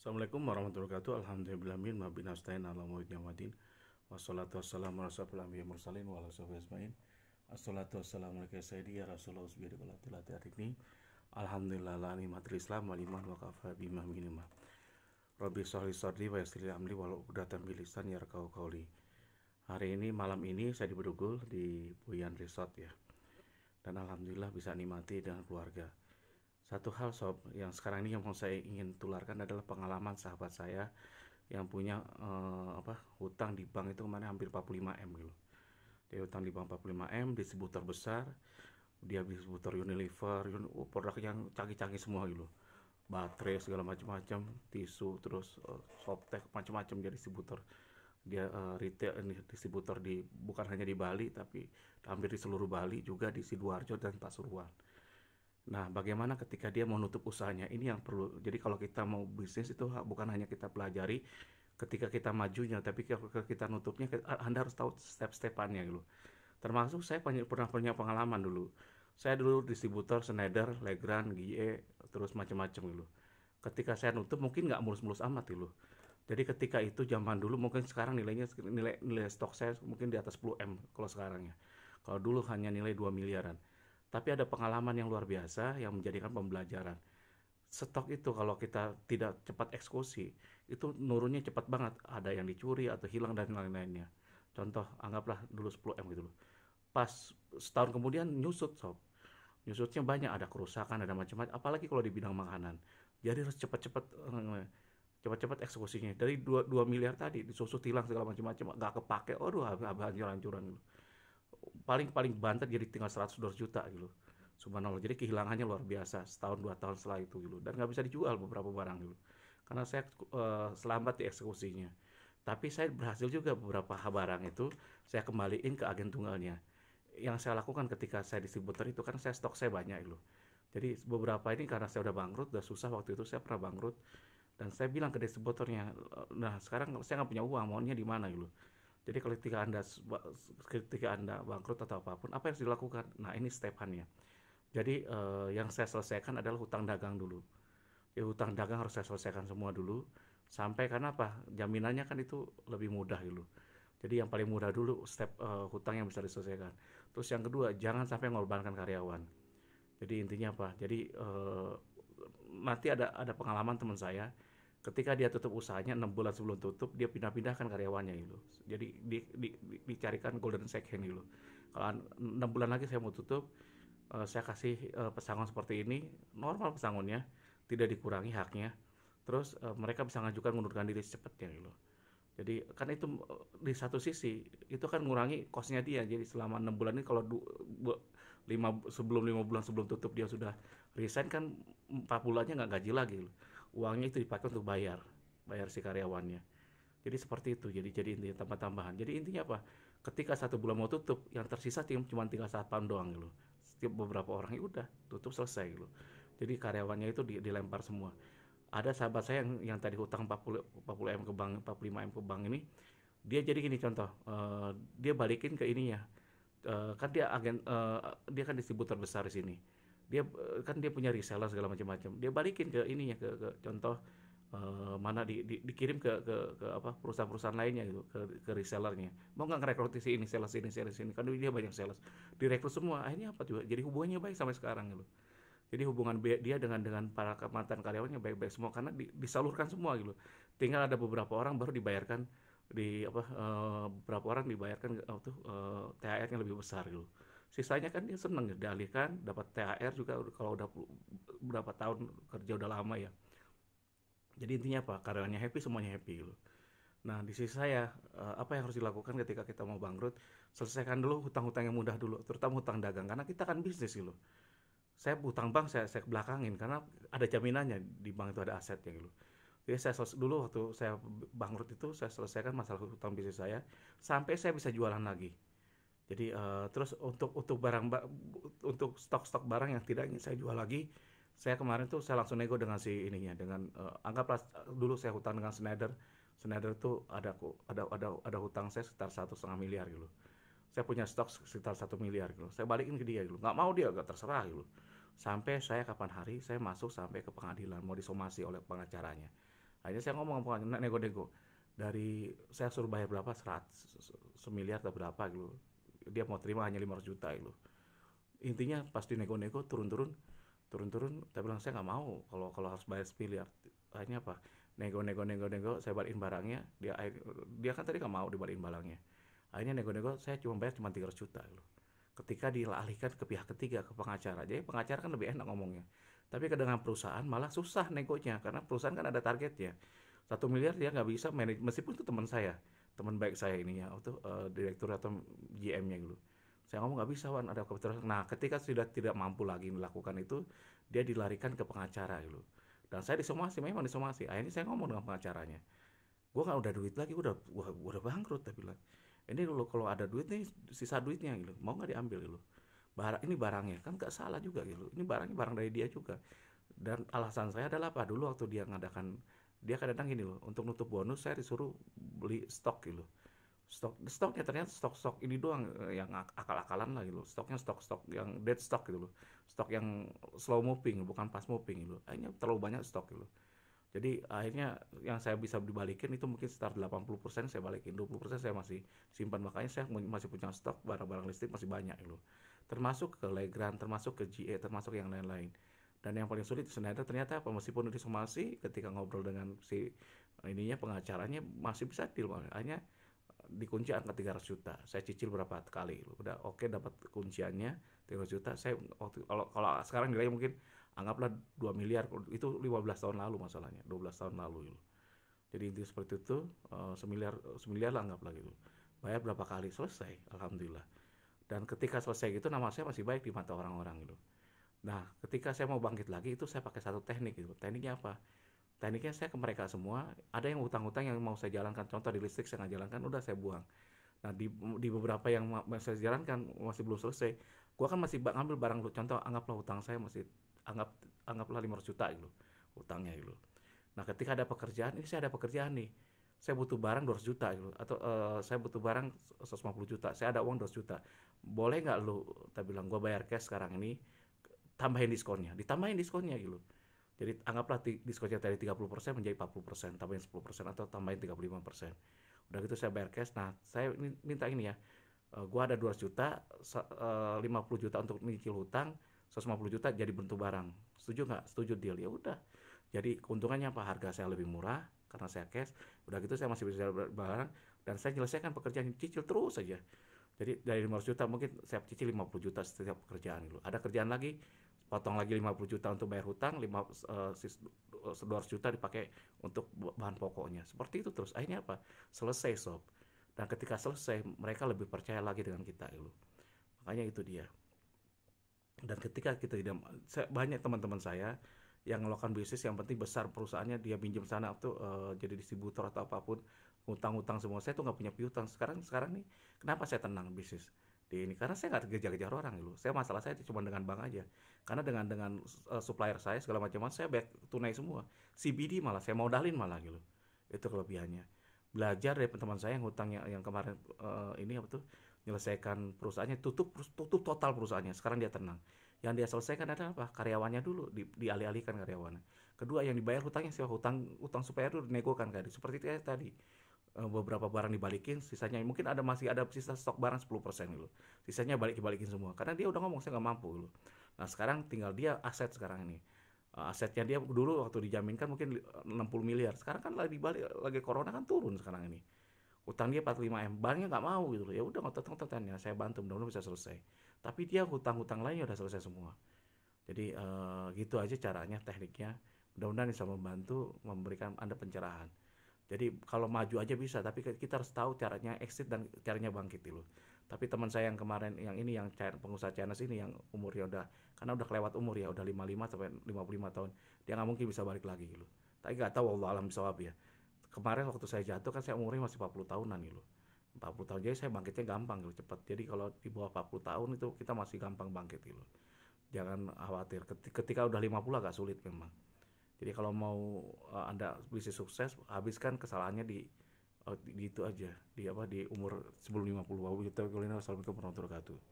Assalamualaikum warahmatullahi wabarakatuh. Alhamdulillah min mabin astain ala muwidnya wadin. Wassalatu wassalamu ala sabil anbiya mursalin wa ala sahbihi asmain. Assalatu wassalamu alaikum sayyidi ya Rasulullah subhanahu wa ta'ala ini. Alhamdulillah la matri Islam wal iman wa kafa bima minima. Rabbi sahli sadri wa li amri wa uqdatan bil lisan yarqau qauli. Hari ini malam ini saya Bedugul di Buyan Resort ya. Dan alhamdulillah bisa nikmati dengan keluarga satu hal sob yang sekarang ini yang mau saya ingin tularkan adalah pengalaman sahabat saya yang punya uh, apa hutang di bank itu kemarin hampir 45 m gitu. Dia hutang di bank 45 m distributor besar, dia distributor Unilever, oh, produk yang canggih-canggih semua gitu. Baterai segala macam-macam, tisu terus uh, eh, softtek macam-macam jadi distributor. Dia uh, retail ini distributor di bukan hanya di Bali tapi hampir di seluruh Bali juga di Sidoarjo dan Pasuruan Nah, bagaimana ketika dia mau nutup usahanya? Ini yang perlu. Jadi kalau kita mau bisnis itu bukan hanya kita pelajari ketika kita majunya, tapi ketika kita nutupnya, Anda harus tahu step-stepannya gitu. Termasuk saya pernah punya pengalaman dulu. Saya dulu distributor Schneider, Legrand, GE, terus macam-macam gitu. Ketika saya nutup mungkin nggak mulus-mulus amat gitu. Jadi ketika itu zaman dulu mungkin sekarang nilainya nilai nilai stok saya mungkin di atas 10 M kalau sekarang ya. Kalau dulu hanya nilai 2 miliaran tapi ada pengalaman yang luar biasa yang menjadikan pembelajaran. Stok itu kalau kita tidak cepat eksekusi, itu nurunnya cepat banget. Ada yang dicuri atau hilang dan lain-lainnya. Contoh, anggaplah dulu 10M gitu loh. Pas setahun kemudian nyusut sob. Nyusutnya banyak, ada kerusakan, ada macam-macam. Apalagi kalau di bidang makanan. Jadi harus cepat-cepat eh, cepat-cepat eksekusinya. Dari dua miliar tadi disusut hilang segala macam-macam, Gak kepake. Aduh, hancur-hancuran gitu paling paling banter jadi tinggal 100 200 juta gitu. Subhanallah. Jadi kehilangannya luar biasa setahun dua tahun setelah itu gitu dan nggak bisa dijual beberapa barang gitu. Karena saya uh, eh, selambat di eksekusinya. Tapi saya berhasil juga beberapa barang itu saya kembaliin ke agen tunggalnya. Yang saya lakukan ketika saya distributor itu kan saya stok saya banyak gitu. Jadi beberapa ini karena saya udah bangkrut, udah susah waktu itu saya pernah bangkrut dan saya bilang ke distributornya, nah sekarang saya nggak punya uang, maunya di mana gitu jadi ketika Anda ketika Anda bangkrut atau apapun, apa yang harus dilakukan? Nah, ini stepannya. Jadi eh, yang saya selesaikan adalah hutang dagang dulu. Jadi hutang dagang harus saya selesaikan semua dulu sampai karena apa? Jaminannya kan itu lebih mudah dulu. Jadi yang paling mudah dulu step eh, hutang yang bisa diselesaikan. Terus yang kedua, jangan sampai mengorbankan karyawan. Jadi intinya apa? Jadi eh, nanti ada ada pengalaman teman saya ketika dia tutup usahanya enam bulan sebelum tutup dia pindah-pindahkan karyawannya gitu jadi di, di, di, dicarikan golden second gitu kalau enam bulan lagi saya mau tutup uh, saya kasih uh, pesangon seperti ini normal pesangonnya tidak dikurangi haknya terus uh, mereka bisa ngajukan mengundurkan diri secepatnya gitu jadi kan itu di satu sisi itu kan mengurangi kosnya dia jadi selama enam bulan ini kalau du, lima sebelum lima bulan sebelum tutup dia sudah resign kan empat bulannya nggak gaji lagi gitu uangnya itu dipakai untuk bayar bayar si karyawannya jadi seperti itu jadi jadi intinya tambah-tambahan jadi intinya apa ketika satu bulan mau tutup yang tersisa tim cuma tinggal saat doang gitu setiap beberapa orang ya udah tutup selesai gitu jadi karyawannya itu dilempar semua ada sahabat saya yang, yang tadi hutang 40 40 m ke bank 45 m ke bank ini dia jadi gini contoh uh, dia balikin ke ininya uh, kan dia agen uh, dia kan distributor besar di sini dia kan dia punya reseller segala macam-macam dia balikin ke ininya ke, ke contoh uh, mana di, di, dikirim ke, ke ke apa perusahaan-perusahaan lainnya gitu ke, ke resellernya mau nggak ngerekrut si ini sales ini sales ini kan dia banyak sales direkrut semua akhirnya apa juga jadi hubungannya baik sampai sekarang gitu jadi hubungan dia dengan dengan para mantan karyawannya baik-baik semua karena di, disalurkan semua gitu tinggal ada beberapa orang baru dibayarkan di apa uh, beberapa orang dibayarkan uh, tuh uh, thr yang lebih besar gitu sisanya kan dia seneng senang ya, kan dapat THR juga kalau udah berapa tahun kerja udah lama ya jadi intinya apa karyawannya happy semuanya happy gitu nah di sisi saya eh, apa yang harus dilakukan ketika kita mau bangkrut selesaikan dulu hutang-hutang yang mudah dulu terutama hutang dagang karena kita kan bisnis gitu saya hutang bank saya saya belakangin karena ada jaminannya di bank itu ada aset ya gitu jadi saya selesai, dulu waktu saya bangkrut itu saya selesaikan masalah hutang bisnis saya sampai saya bisa jualan lagi jadi uh, terus untuk untuk barang untuk stok-stok barang yang tidak ingin saya jual lagi, saya kemarin tuh saya langsung nego dengan si ininya dengan uh, anggaplah dulu saya hutang dengan Schneider. Schneider tuh ada ada ada ada hutang saya sekitar satu setengah miliar gitu. Saya punya stok sekitar satu miliar gitu. Saya balikin ke dia gitu. Nggak mau dia, nggak terserah gitu. Sampai saya kapan hari saya masuk sampai ke pengadilan mau disomasi oleh pengacaranya. Akhirnya saya ngomong ke nego-nego dari saya suruh bayar berapa seratus semiliar atau berapa gitu dia mau terima hanya 500 juta itu intinya pas dinego-nego turun-turun turun-turun tapi bilang saya nggak mau kalau kalau harus bayar miliar hanya apa nego-nego nego-nego saya balikin barangnya dia dia kan tadi nggak mau dibalikin barangnya akhirnya nego-nego saya cuma bayar cuma 300 juta loh ketika dialihkan ke pihak ketiga ke pengacara jadi pengacara kan lebih enak ngomongnya tapi dengan perusahaan malah susah negonya karena perusahaan kan ada targetnya satu miliar dia nggak bisa manage meskipun itu teman saya teman baik saya ini ya atau uh, eh, direktur atau GM-nya gitu saya ngomong nggak bisa Wan ada kebetulan nah ketika sudah tidak mampu lagi melakukan itu dia dilarikan ke pengacara gitu dan saya disomasi memang disomasi akhirnya saya ngomong dengan pengacaranya gue kan udah duit lagi udah gua, gua udah bangkrut tapi lah. ini lo kalau ada duit nih sisa duitnya gitu mau nggak diambil gitu barang ini barangnya kan nggak salah juga gitu ini barangnya barang dari dia juga dan alasan saya adalah apa dulu waktu dia ngadakan dia kadang-kadang gini loh untuk nutup bonus saya disuruh beli stok gitu stok stoknya ternyata stok stok ini doang eh, yang akal-akalan lah gitu stoknya stok stok yang dead stock gitu loh stok yang slow moving bukan fast moving gitu akhirnya terlalu banyak stok gitu jadi akhirnya yang saya bisa dibalikin itu mungkin sekitar 80% saya balikin, 20% saya masih simpan. Makanya saya masih punya stok barang-barang listrik masih banyak gitu loh. Termasuk ke Legrand, termasuk ke GE, termasuk yang lain-lain dan yang paling sulit sebenarnya ternyata apa meskipun disomasi ketika ngobrol dengan si ininya pengacaranya masih bisa deal hanya eh, dikunci angka 300 juta saya cicil berapa kali udah oke okay, dapat kunciannya 300 juta saya waktu kalau kalau sekarang nilainya mungkin anggaplah 2 miliar itu 15 tahun lalu masalahnya 12 tahun lalu gitu. jadi itu seperti itu eh, semiliar semiliar lah anggaplah gitu bayar berapa kali selesai alhamdulillah dan ketika selesai gitu nama saya masih baik di mata orang-orang gitu Nah, ketika saya mau bangkit lagi itu saya pakai satu teknik gitu. Tekniknya apa? Tekniknya saya ke mereka semua, ada yang utang-utang yang mau saya jalankan, contoh di listrik saya nggak jalankan, udah saya buang. Nah, di, di beberapa yang saya jalankan masih belum selesai, gua kan masih ngambil barang lu Contoh anggaplah utang saya masih anggap anggaplah 500 juta gitu utangnya gitu. Nah, ketika ada pekerjaan, ini saya ada pekerjaan nih. Saya butuh barang 200 juta gitu atau uh, saya butuh barang 150 juta. Saya ada uang 200 juta. Boleh nggak lu? Tapi bilang gua bayar cash sekarang ini tambahin diskonnya, ditambahin diskonnya gitu. Jadi anggaplah diskonnya dari 30% menjadi 40%, tambahin 10% atau tambahin 35%. Udah gitu saya bayar cash. Nah, saya minta ini ya. Uh, gua ada 200 juta, eh, uh, 50 juta untuk nyicil hutang, 150 juta jadi bentuk barang. Setuju nggak? Setuju deal. Ya udah. Jadi keuntungannya apa? Harga saya lebih murah karena saya cash. Udah gitu saya masih bisa barang dan saya menyelesaikan pekerjaan cicil terus saja. Jadi dari 500 juta mungkin saya cicil 50 juta setiap pekerjaan gitu. Ada kerjaan lagi, potong lagi 50 juta untuk bayar hutang, 5 uh, 200 juta dipakai untuk bahan pokoknya. Seperti itu terus. Akhirnya apa? Selesai sob. Dan ketika selesai, mereka lebih percaya lagi dengan kita gitu loh. Makanya itu dia. Dan ketika kita tidak banyak teman-teman saya yang melakukan bisnis yang penting besar perusahaannya dia pinjam sana atau uh, eh, jadi distributor atau apapun utang-utang semua saya tuh nggak punya piutang sekarang sekarang nih kenapa saya tenang bisnis di ini karena saya nggak kejar-kejar orang dulu gitu. saya masalah saya cuma dengan bank aja karena dengan dengan uh, supplier saya segala macam saya back tunai semua CBD malah saya mau dalin malah gitu itu kelebihannya belajar dari teman saya yang hutang yang, yang kemarin uh, ini apa tuh menyelesaikan perusahaannya tutup tutup total perusahaannya sekarang dia tenang yang dia selesaikan adalah apa karyawannya dulu di, dialih-alihkan karyawannya kedua yang dibayar hutangnya siapa hutang hutang supplier dulu dinegokan kan seperti itu ya tadi Eh, beberapa barang dibalikin, sisanya mungkin ada masih ada sisa stok barang 10% gitu. Sisanya balik dibalikin semua karena dia udah ngomong saya nggak mampu gitu. Nah, sekarang tinggal dia aset sekarang ini. Eh, asetnya dia dulu waktu dijaminkan mungkin 60 miliar. Sekarang kan lagi balik lagi corona kan turun sekarang ini. Utang dia 45 M, banknya nggak mau gitu loh. Ya udah ngotot tetang ya, saya bantu mudah-mudahan bisa selesai. Tapi dia hutang-hutang lainnya udah selesai semua. Jadi uh, gitu aja caranya, tekniknya. Mudah-mudahan bisa membantu memberikan Anda pencerahan. Jadi kalau maju aja bisa, tapi kita harus tahu caranya exit dan caranya bangkit dulu. Tapi teman saya yang kemarin, yang ini yang pengusaha Chinese ini yang umurnya udah, karena udah kelewat umur ya, udah 55 sampai 55 tahun, dia nggak mungkin bisa balik lagi gitu. Tapi nggak tahu Allah alam bisa ya. Kemarin waktu saya jatuh kan saya umurnya masih 40 tahunan gitu. 40 tahun jadi saya bangkitnya gampang gitu cepat. Jadi kalau di bawah 40 tahun itu kita masih gampang bangkit gitu. Jangan khawatir. Ketika udah 50 agak sulit memang. Jadi kalau mau uh, Anda bisa sukses, habiskan kesalahannya di, uh, eh, di, di itu aja, di apa di umur sebelum 50. Wabillahi taufiq wal asal Assalamualaikum warahmatullahi wabarakatuh.